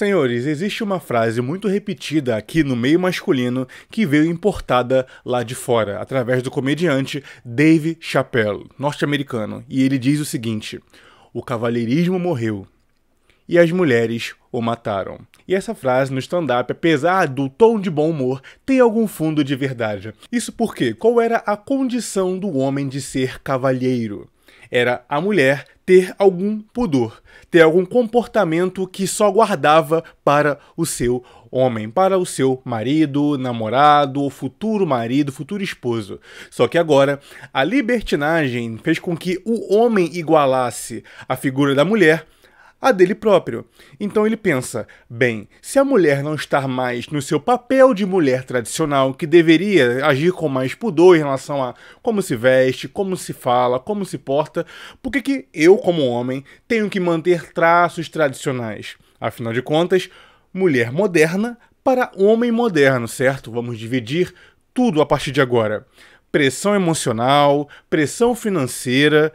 Senhores, existe uma frase muito repetida aqui no meio masculino que veio importada lá de fora, através do comediante Dave Chappelle, norte-americano, e ele diz o seguinte: O cavalheirismo morreu e as mulheres o mataram. E essa frase no stand-up, apesar do tom de bom humor, tem algum fundo de verdade. Isso porque qual era a condição do homem de ser cavalheiro? era a mulher ter algum pudor, ter algum comportamento que só guardava para o seu homem, para o seu marido, namorado, futuro marido, futuro esposo. Só que agora, a libertinagem fez com que o homem igualasse a figura da mulher a dele próprio. Então ele pensa: bem, se a mulher não estar mais no seu papel de mulher tradicional, que deveria agir com mais pudor em relação a como se veste, como se fala, como se porta, por que, que eu, como homem, tenho que manter traços tradicionais? Afinal de contas, mulher moderna para homem moderno, certo? Vamos dividir tudo a partir de agora. Pressão emocional, pressão financeira,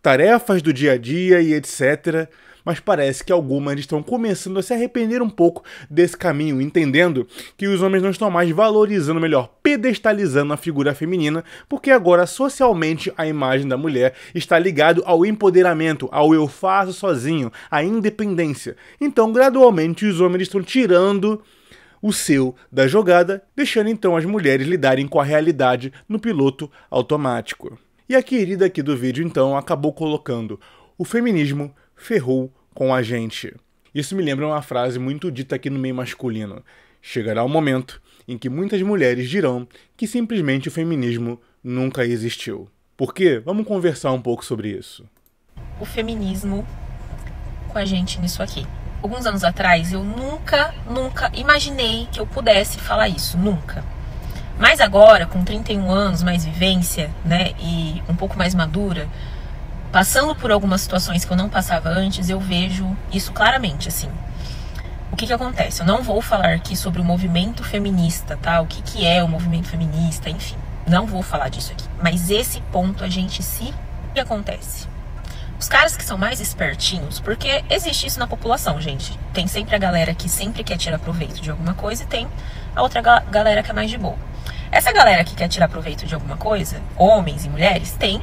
tarefas do dia a dia e etc mas parece que algumas estão começando a se arrepender um pouco desse caminho, entendendo que os homens não estão mais valorizando, melhor, pedestalizando a figura feminina, porque agora socialmente a imagem da mulher está ligado ao empoderamento, ao eu faço sozinho, à independência. Então, gradualmente os homens estão tirando o seu da jogada, deixando então as mulheres lidarem com a realidade no piloto automático. E a querida aqui do vídeo então acabou colocando: o feminismo ferrou com a gente. Isso me lembra uma frase muito dita aqui no meio masculino. Chegará o um momento em que muitas mulheres dirão que simplesmente o feminismo nunca existiu. Por quê? Vamos conversar um pouco sobre isso. O feminismo com a gente nisso aqui. Alguns anos atrás eu nunca, nunca imaginei que eu pudesse falar isso, nunca. Mas agora, com 31 anos, mais vivência, né, e um pouco mais madura, passando por algumas situações que eu não passava antes, eu vejo isso claramente, assim. O que que acontece? Eu não vou falar aqui sobre o movimento feminista, tá? O que que é o movimento feminista, enfim. Não vou falar disso aqui. Mas esse ponto a gente se... O que acontece? Os caras que são mais espertinhos, porque existe isso na população, gente. Tem sempre a galera que sempre quer tirar proveito de alguma coisa e tem a outra ga galera que é mais de boa. Essa galera que quer tirar proveito de alguma coisa, homens e mulheres, tem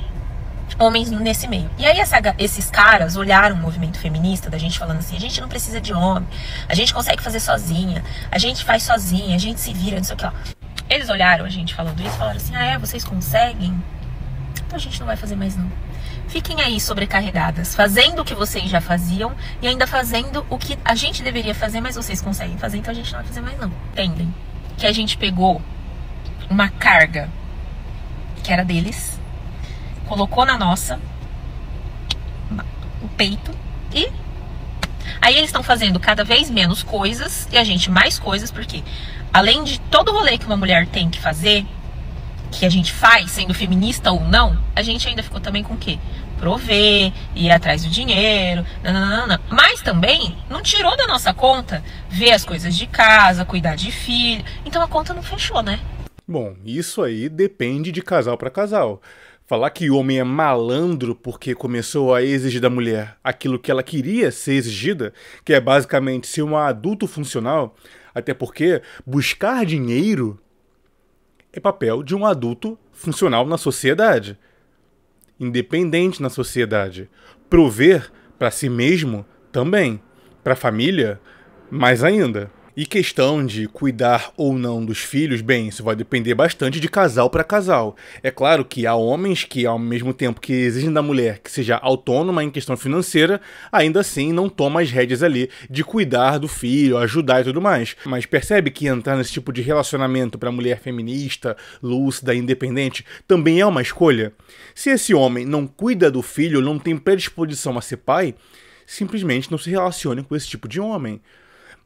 homens nesse meio. E aí essa, esses caras olharam o movimento feminista da gente falando assim, a gente não precisa de homem, a gente consegue fazer sozinha, a gente faz sozinha, a gente se vira, não sei o que lá. Eles olharam a gente falando isso e falaram assim, ah é, vocês conseguem? Então a gente não vai fazer mais não. Fiquem aí sobrecarregadas, fazendo o que vocês já faziam e ainda fazendo o que a gente deveria fazer, mas vocês conseguem fazer, então a gente não vai fazer mais não. Entendem? Que a gente pegou uma carga que era deles colocou na nossa, o peito, e aí eles estão fazendo cada vez menos coisas e a gente mais coisas, porque além de todo o rolê que uma mulher tem que fazer, que a gente faz, sendo feminista ou não, a gente ainda ficou também com o quê? Prover, ir atrás do dinheiro, nananana. mas também não tirou da nossa conta ver as coisas de casa, cuidar de filho, então a conta não fechou, né? Bom, isso aí depende de casal para casal. Falar que o homem é malandro porque começou a exigir da mulher aquilo que ela queria ser exigida, que é basicamente ser um adulto funcional, até porque buscar dinheiro é papel de um adulto funcional na sociedade. Independente na sociedade. Prover para si mesmo também, para a família, mais ainda. E questão de cuidar ou não dos filhos, bem, isso vai depender bastante de casal para casal. É claro que há homens que, ao mesmo tempo que exigem da mulher que seja autônoma em questão financeira, ainda assim não toma as rédeas ali de cuidar do filho, ajudar e tudo mais. Mas percebe que entrar nesse tipo de relacionamento para mulher feminista, lúcida, independente, também é uma escolha? Se esse homem não cuida do filho, não tem predisposição a ser pai, simplesmente não se relacione com esse tipo de homem.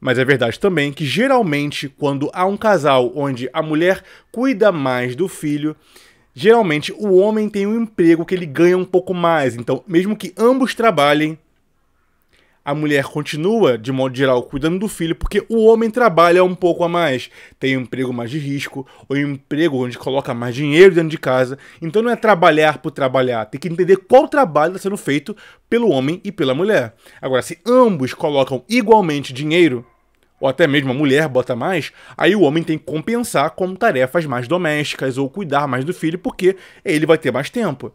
Mas é verdade também que geralmente, quando há um casal onde a mulher cuida mais do filho, geralmente o homem tem um emprego que ele ganha um pouco mais. Então, mesmo que ambos trabalhem, a mulher continua, de modo geral, cuidando do filho, porque o homem trabalha um pouco a mais, tem um emprego mais de risco, ou um emprego onde coloca mais dinheiro dentro de casa. Então não é trabalhar por trabalhar, tem que entender qual trabalho está sendo feito pelo homem e pela mulher. Agora, se ambos colocam igualmente dinheiro, ou até mesmo a mulher bota mais, aí o homem tem que compensar com tarefas mais domésticas ou cuidar mais do filho, porque ele vai ter mais tempo.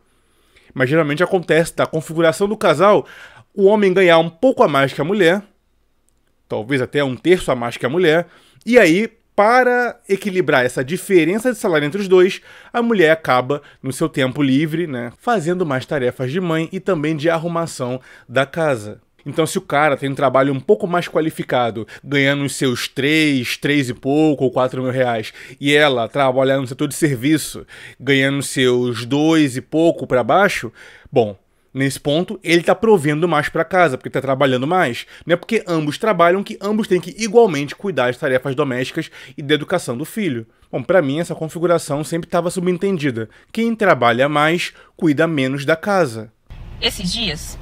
Mas geralmente acontece da configuração do casal, o homem ganhar um pouco a mais que a mulher, talvez até um terço a mais que a mulher, e aí, para equilibrar essa diferença de salário entre os dois, a mulher acaba, no seu tempo livre, né, fazendo mais tarefas de mãe e também de arrumação da casa. Então, se o cara tem um trabalho um pouco mais qualificado, ganhando os seus 3, 3 e pouco ou 4 mil reais, e ela trabalhando no setor de serviço, ganhando os seus 2 e pouco para baixo, bom, Nesse ponto, ele está provendo mais para casa, porque está trabalhando mais. Não é porque ambos trabalham que ambos têm que igualmente cuidar das tarefas domésticas e da educação do filho. Bom, para mim essa configuração sempre estava subentendida. Quem trabalha mais, cuida menos da casa. Esses dias,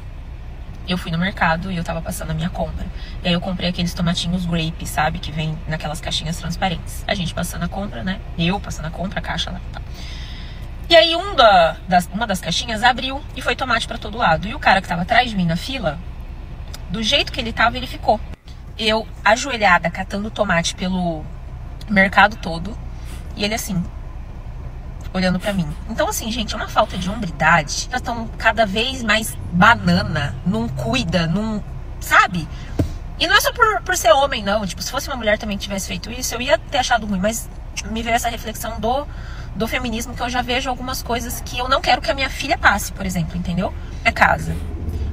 eu fui no mercado e eu tava passando a minha compra. E aí eu comprei aqueles tomatinhos grape, sabe? Que vem naquelas caixinhas transparentes. A gente passando a compra, né? Eu passando a compra, a caixa lá e tá. tal. E aí um da, das, uma das caixinhas abriu e foi tomate para todo lado. E o cara que estava atrás de mim na fila, do jeito que ele estava, ele ficou. Eu ajoelhada, catando tomate pelo mercado todo. E ele assim, olhando para mim. Então, assim, gente, é uma falta de hombridade. Elas estão cada vez mais banana, não cuida, não. Sabe? E não é só por, por ser homem, não. Tipo, se fosse uma mulher também tivesse feito isso, eu ia ter achado ruim. Mas me veio essa reflexão do do feminismo que eu já vejo algumas coisas que eu não quero que a minha filha passe, por exemplo, entendeu? É casa.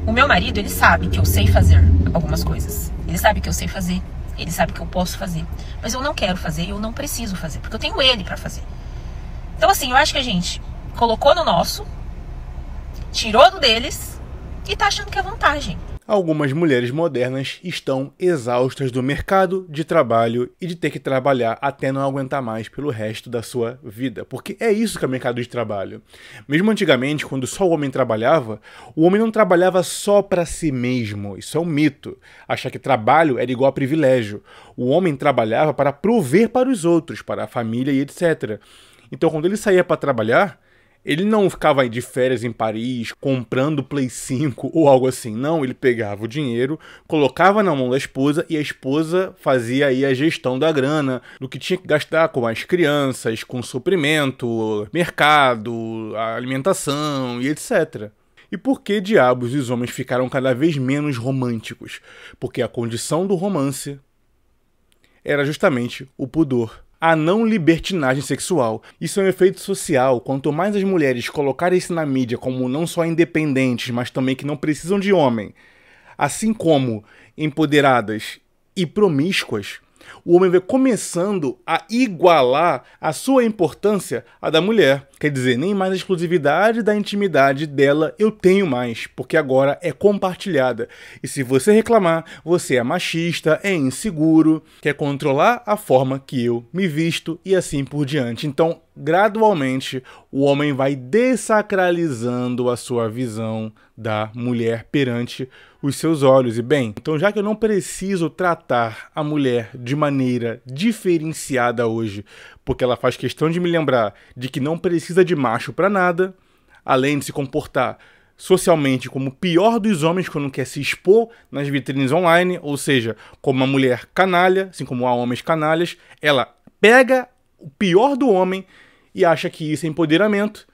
O meu marido, ele sabe que eu sei fazer algumas coisas. Ele sabe que eu sei fazer. Ele sabe que eu posso fazer. Mas eu não quero fazer, eu não preciso fazer, porque eu tenho ele para fazer. Então, assim, eu acho que a gente colocou no nosso, tirou do deles e tá achando que é vantagem algumas mulheres modernas estão exaustas do mercado de trabalho e de ter que trabalhar até não aguentar mais pelo resto da sua vida. Porque é isso que é o mercado de trabalho. Mesmo antigamente, quando só o homem trabalhava, o homem não trabalhava só para si mesmo. Isso é um mito. Achar que trabalho era igual a privilégio. O homem trabalhava para prover para os outros, para a família e etc. Então, quando ele saía para trabalhar, ele não ficava aí de férias em Paris comprando Play 5 ou algo assim, não. Ele pegava o dinheiro, colocava na mão da esposa e a esposa fazia aí a gestão da grana, do que tinha que gastar com as crianças, com suprimento, mercado, alimentação e etc. E por que diabos os homens ficaram cada vez menos românticos? Porque a condição do romance era justamente o pudor a não libertinagem sexual. Isso é um efeito social. Quanto mais as mulheres colocarem isso na mídia como não só independentes, mas também que não precisam de homem, assim como empoderadas e promíscuas, o homem vai começando a igualar a sua importância à da mulher. Quer dizer, nem mais a exclusividade da intimidade dela eu tenho mais, porque agora é compartilhada. E se você reclamar, você é machista, é inseguro, quer controlar a forma que eu me visto e assim por diante. Então, gradualmente, o homem vai desacralizando a sua visão da mulher perante os seus olhos. E bem, então já que eu não preciso tratar a mulher de maneira diferenciada hoje, porque ela faz questão de me lembrar de que não precisa de macho para nada, além de se comportar socialmente como o pior dos homens quando quer se expor nas vitrines online, ou seja, como uma mulher canalha, assim como há homens canalhas, ela pega o pior do homem, e acha que isso é empoderamento,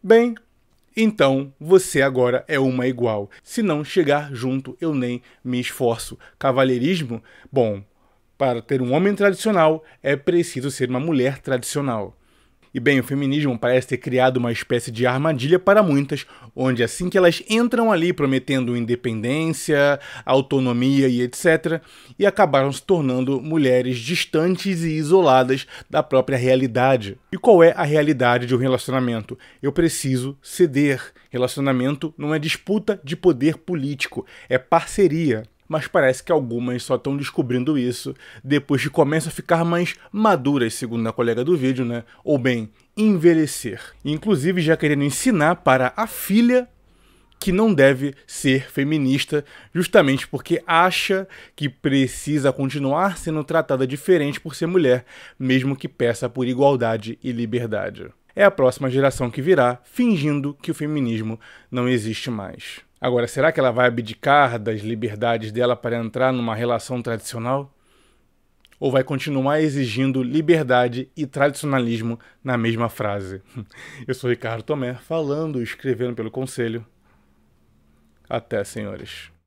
bem, então você agora é uma igual. Se não chegar junto, eu nem me esforço. Cavalheirismo? Bom, para ter um homem tradicional é preciso ser uma mulher tradicional. E bem, o feminismo parece ter criado uma espécie de armadilha para muitas, onde assim que elas entram ali prometendo independência, autonomia e etc., e acabaram se tornando mulheres distantes e isoladas da própria realidade. E qual é a realidade de um relacionamento? Eu preciso ceder. Relacionamento não é disputa de poder político, é parceria mas parece que algumas só estão descobrindo isso depois que começam a ficar mais maduras, segundo a colega do vídeo, né? Ou bem, envelhecer. Inclusive já querendo ensinar para a filha que não deve ser feminista, justamente porque acha que precisa continuar sendo tratada diferente por ser mulher, mesmo que peça por igualdade e liberdade. É a próxima geração que virá fingindo que o feminismo não existe mais. Agora, será que ela vai abdicar das liberdades dela para entrar numa relação tradicional? Ou vai continuar exigindo liberdade e tradicionalismo na mesma frase? Eu sou Ricardo Tomé, falando e escrevendo pelo Conselho. Até, senhores.